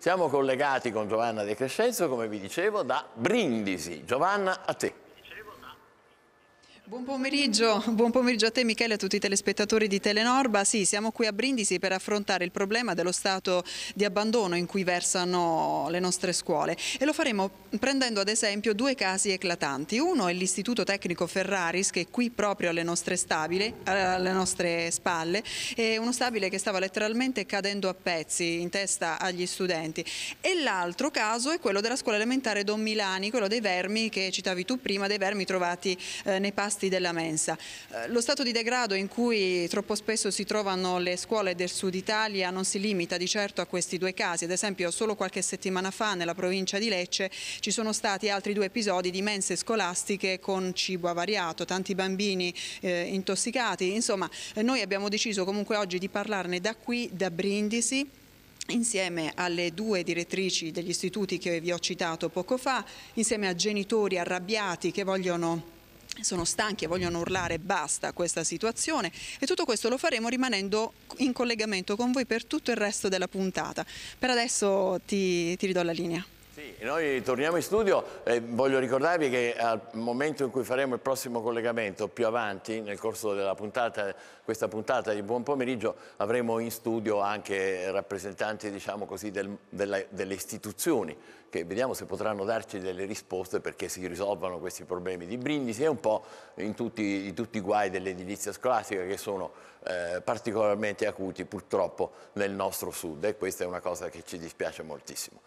Siamo collegati con Giovanna De Crescenzo, come vi dicevo, da Brindisi. Giovanna, a te. Buon pomeriggio. Buon pomeriggio, a te Michele e a tutti i telespettatori di Telenorba. Sì, siamo qui a Brindisi per affrontare il problema dello stato di abbandono in cui versano le nostre scuole e lo faremo prendendo ad esempio due casi eclatanti. Uno è l'Istituto Tecnico Ferraris che è qui proprio alle nostre, stabile, alle nostre spalle, è uno stabile che stava letteralmente cadendo a pezzi in testa agli studenti. E l'altro caso è quello della scuola elementare Don Milani, quello dei vermi che citavi tu prima, dei vermi trovati eh, nei pasti pasti della mensa. Eh, lo stato di degrado in cui troppo spesso si trovano le scuole del sud Italia non si limita di certo a questi due casi, ad esempio solo qualche settimana fa nella provincia di Lecce ci sono stati altri due episodi di mense scolastiche con cibo avariato, tanti bambini eh, intossicati, insomma eh, noi abbiamo deciso comunque oggi di parlarne da qui, da Brindisi, insieme alle due direttrici degli istituti che vi ho citato poco fa, insieme a genitori arrabbiati che vogliono sono stanchi e vogliono urlare basta questa situazione e tutto questo lo faremo rimanendo in collegamento con voi per tutto il resto della puntata. Per adesso ti, ti ridò la linea noi torniamo in studio. Eh, voglio ricordarvi che al momento in cui faremo il prossimo collegamento, più avanti, nel corso della puntata, questa puntata di Buon Pomeriggio, avremo in studio anche rappresentanti diciamo così, del, della, delle istituzioni che vediamo se potranno darci delle risposte perché si risolvano questi problemi di Brindisi e un po' in tutti, di tutti i guai dell'edilizia scolastica che sono eh, particolarmente acuti purtroppo nel nostro sud e questa è una cosa che ci dispiace moltissimo.